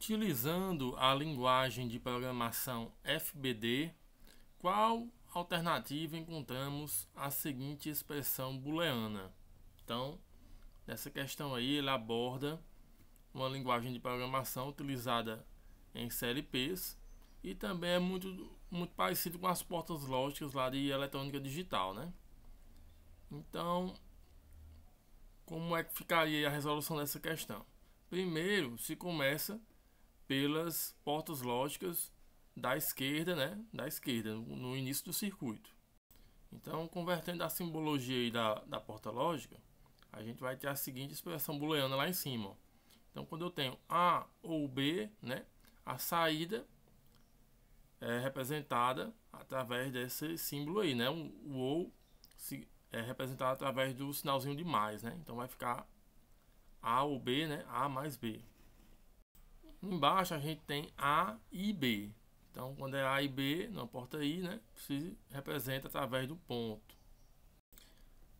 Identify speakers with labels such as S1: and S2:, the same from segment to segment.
S1: utilizando a linguagem de programação FBD, qual alternativa encontramos a seguinte expressão booleana? Então, nessa questão aí, ele aborda uma linguagem de programação utilizada em CLPs e também é muito, muito parecido com as portas lógicas lá de eletrônica digital, né? Então, como é que ficaria a resolução dessa questão? Primeiro, se começa pelas portas lógicas da esquerda, né? Da esquerda, no início do circuito. Então, convertendo a simbologia da, da porta lógica, a gente vai ter a seguinte expressão booleana lá em cima. Ó. Então, quando eu tenho A ou B, né? A saída é representada através desse símbolo aí, né? O ou é representado através do sinalzinho de mais, né? Então, vai ficar A ou B, né? A mais B. Embaixo a gente tem A e B. Então, quando é A e B, na porta I, né, se representa através do ponto.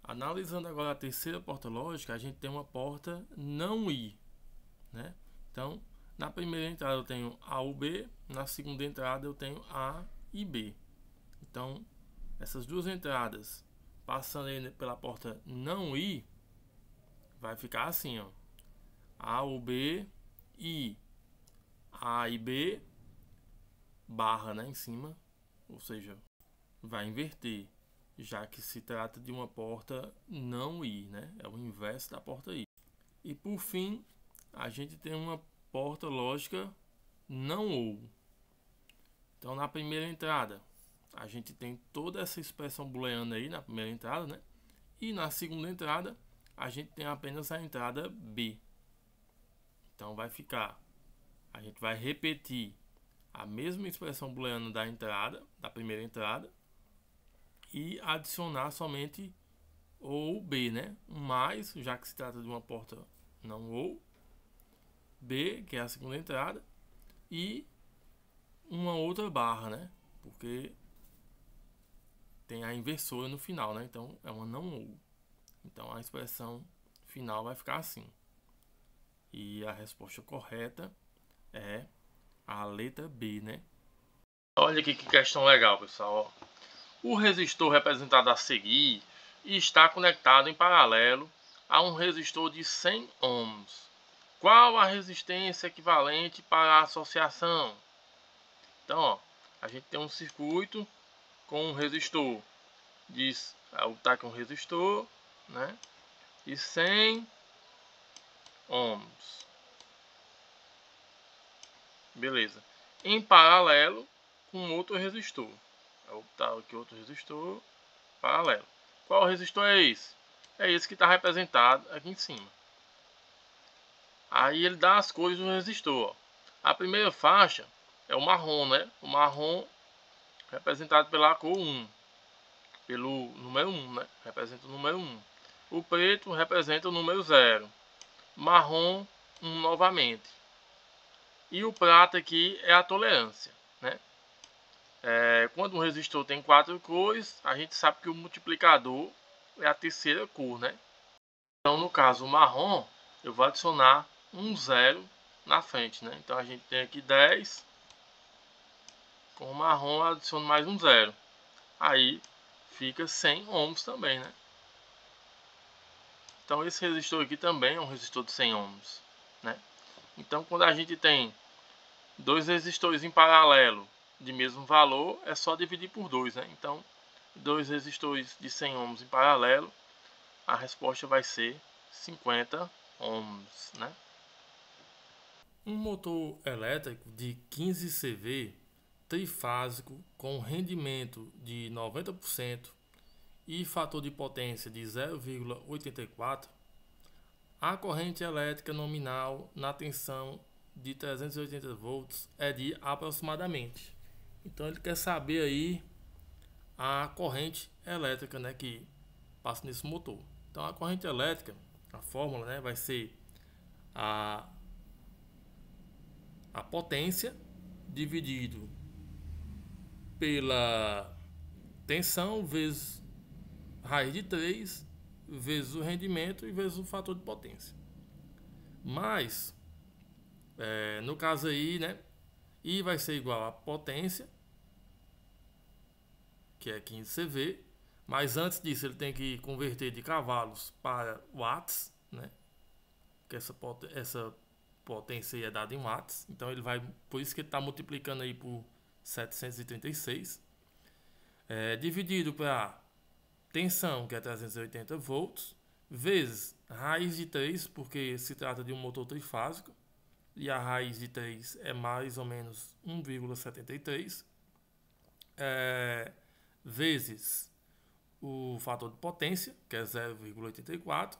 S1: Analisando agora a terceira porta lógica, a gente tem uma porta não I. Né? Então, na primeira entrada eu tenho A ou B, na segunda entrada eu tenho A e B. Então, essas duas entradas passando pela porta não I, vai ficar assim, ó. A ou B, I. A e B, barra né, em cima, ou seja, vai inverter, já que se trata de uma porta não I, né? é o inverso da porta I. E por fim, a gente tem uma porta lógica não ou. Então na primeira entrada, a gente tem toda essa expressão booleana aí na primeira entrada, né? E na segunda entrada, a gente tem apenas a entrada B. Então vai ficar a gente vai repetir a mesma expressão booleana da entrada, da primeira entrada, e adicionar somente ou B, né? Mais, já que se trata de uma porta não ou, B, que é a segunda entrada, e uma outra barra, né? Porque tem a inversora no final, né? Então é uma não ou. Então a expressão final vai ficar assim. E a resposta correta é a letra B, né? Olha que questão legal, pessoal. O resistor representado a seguir está conectado em paralelo a um resistor de 100 ohms. Qual a resistência equivalente para a associação? Então, ó, a gente tem um circuito com um resistor. Diz, é, tá com é um resistor, né? E 100 ohms. Beleza. Em paralelo com outro resistor. É o que aqui, outro resistor paralelo. Qual resistor é esse? É esse que está representado aqui em cima. Aí ele dá as cores do resistor. Ó. A primeira faixa é o marrom, né? O marrom representado pela cor 1. Pelo número 1, né? Representa o número 1. O preto representa o número 0. Marrom 1 novamente. E o prata aqui é a tolerância. Né? É, quando um resistor tem quatro cores, a gente sabe que o multiplicador é a terceira cor. Né? Então, no caso marrom, eu vou adicionar um zero na frente. Né? Então, a gente tem aqui 10. Com o marrom, adiciono mais um zero. Aí, fica 100 ohms também. Né? Então, esse resistor aqui também é um resistor de 100 ohms. Né? Então, quando a gente tem Dois resistores em paralelo de mesmo valor é só dividir por 2, né? Então, dois resistores de 100 ohms em paralelo, a resposta vai ser 50 ohms, né? Um motor elétrico de 15 CV trifásico com rendimento de 90% e fator de potência de 0,84, a corrente elétrica nominal na tensão de 380 volts é de aproximadamente. Então ele quer saber aí a corrente elétrica né, que passa nesse motor. Então a corrente elétrica, a fórmula né, vai ser a, a potência dividido pela tensão vezes raiz de 3 vezes o rendimento e vezes o fator de potência. Mas é, no caso aí, né? I vai ser igual a potência, que é 15 CV. Mas antes disso, ele tem que converter de cavalos para watts, né? Que essa, pot essa potência aí é dada em watts. Então ele vai, por isso que ele está multiplicando aí por 736. É, dividido para tensão, que é 380 volts, vezes raiz de 3, porque se trata de um motor trifásico e a raiz de 3 é mais ou menos 1,73 é, vezes o fator de potência, que é 0,84,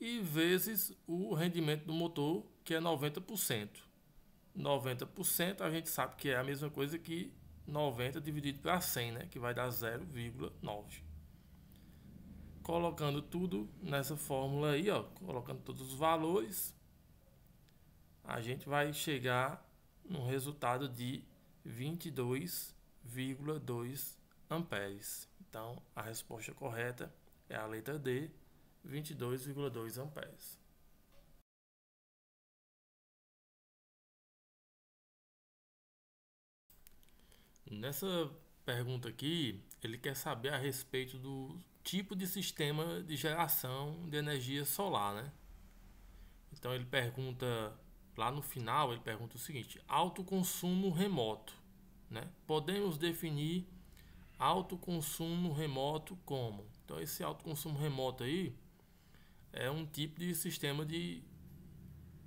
S1: e vezes o rendimento do motor, que é 90%. 90% a gente sabe que é a mesma coisa que 90 dividido para 100, né? que vai dar 0,9. Colocando tudo nessa fórmula aí, ó, colocando todos os valores, a gente vai chegar no resultado de 22,2 amperes. Então, a resposta correta é a letra D, 22,2 amperes. Nessa pergunta aqui, ele quer saber a respeito do tipo de sistema de geração de energia solar, né? Então ele pergunta Lá no final ele pergunta o seguinte: autoconsumo remoto. Né? Podemos definir autoconsumo remoto como? Então, esse autoconsumo remoto aí é um tipo de sistema de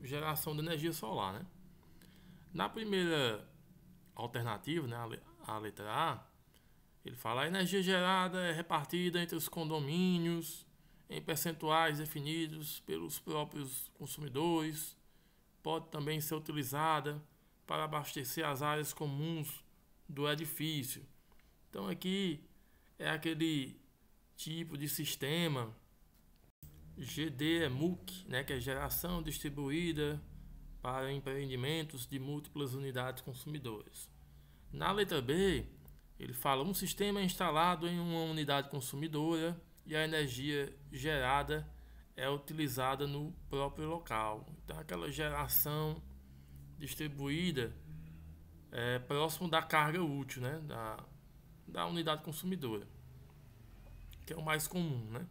S1: geração de energia solar. Né? Na primeira alternativa, né, a letra A, ele fala a energia gerada é repartida entre os condomínios em percentuais definidos pelos próprios consumidores pode também ser utilizada para abastecer as áreas comuns do edifício. Então aqui é aquele tipo de sistema GD é MUC, né, que é geração distribuída para empreendimentos de múltiplas unidades consumidoras. Na letra B, ele fala um sistema é instalado em uma unidade consumidora e a energia gerada é utilizada no próprio local. Então, aquela geração distribuída é próximo da carga útil, né? Da, da unidade consumidora, que é o mais comum, né?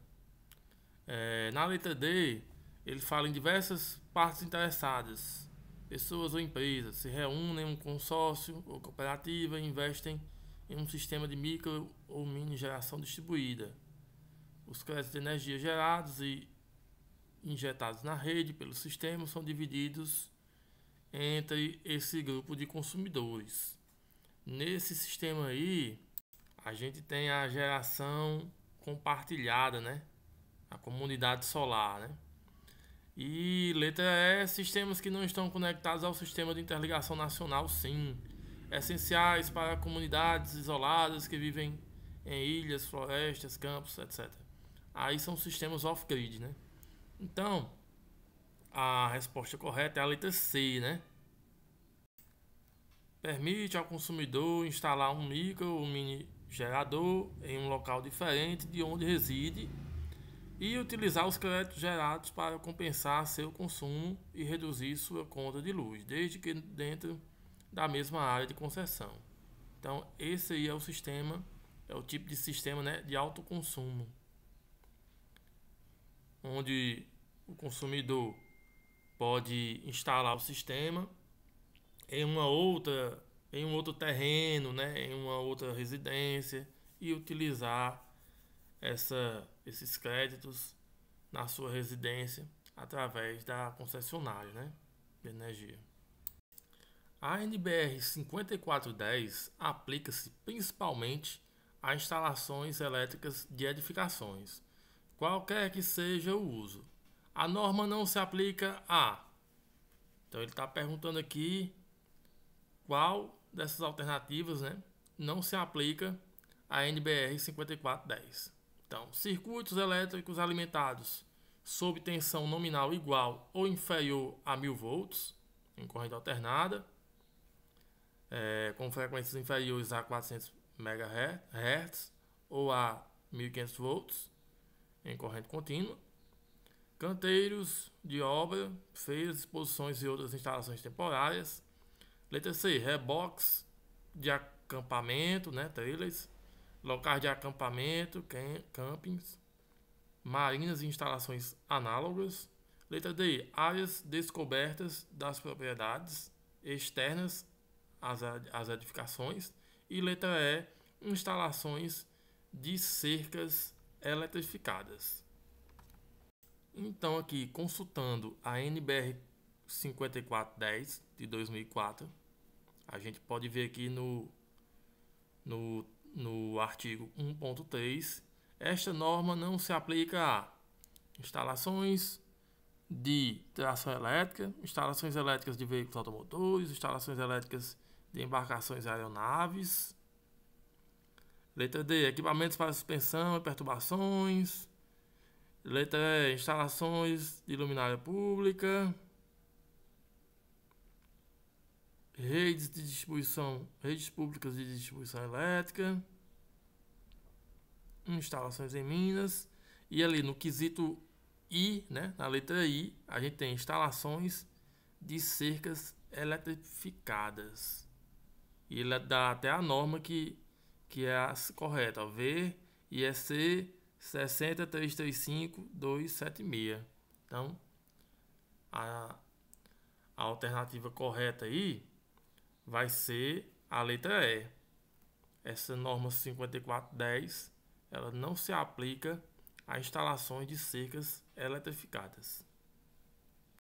S1: É, na letra D, ele fala em diversas partes interessadas, pessoas ou empresas, se reúnem em um consórcio ou cooperativa e investem em um sistema de micro ou mini geração distribuída. Os créditos de energia gerados e injetados na rede pelo sistema são divididos entre esse grupo de consumidores. Nesse sistema aí, a gente tem a geração compartilhada, né? A comunidade solar, né? E letra E, sistemas que não estão conectados ao sistema de interligação nacional, sim. Essenciais para comunidades isoladas que vivem em ilhas, florestas, campos, etc. Aí são sistemas off-grid, né? Então, a resposta correta é a letra C, né? Permite ao consumidor instalar um micro ou mini gerador em um local diferente de onde reside e utilizar os créditos gerados para compensar seu consumo e reduzir sua conta de luz, desde que dentro da mesma área de concessão. Então, esse aí é o sistema, é o tipo de sistema né, de autoconsumo onde o consumidor pode instalar o sistema em uma outra em um outro terreno, né, em uma outra residência e utilizar essa, esses créditos na sua residência através da concessionária né, de energia. A NBR 5410 aplica-se principalmente a instalações elétricas de edificações, qualquer que seja o uso. A norma não se aplica a. Então ele está perguntando aqui qual dessas alternativas né, não se aplica a NBR 5410. Então, circuitos elétricos alimentados sob tensão nominal igual ou inferior a 1000 volts, em corrente alternada, é, com frequências inferiores a 400 MHz ou a 1500 volts, em corrente contínua, canteiros de obra, feiras, exposições e outras instalações temporárias. Letra C, rebox de acampamento, né, trailers, locais de acampamento, campings, marinas e instalações análogas. Letra D, áreas descobertas das propriedades externas às, às edificações. E letra E, instalações de cercas eletrificadas. Então, aqui consultando a NBR 5410 de 2004, a gente pode ver aqui no, no, no artigo 1.3: esta norma não se aplica a instalações de tração elétrica, instalações elétricas de veículos automotores, instalações elétricas de embarcações aeronaves, Letra D. Equipamentos para suspensão e perturbações. Letra E. Instalações de luminária pública. Redes de distribuição. Redes públicas de distribuição elétrica. Instalações em minas. E ali no quesito I, né, na letra I, a gente tem instalações de cercas eletrificadas. E ele dá até a norma que que é a correta, V e VIEC 60335-276. Então, a, a alternativa correta aí vai ser a letra E. Essa norma 5410, ela não se aplica a instalações de cercas eletrificadas.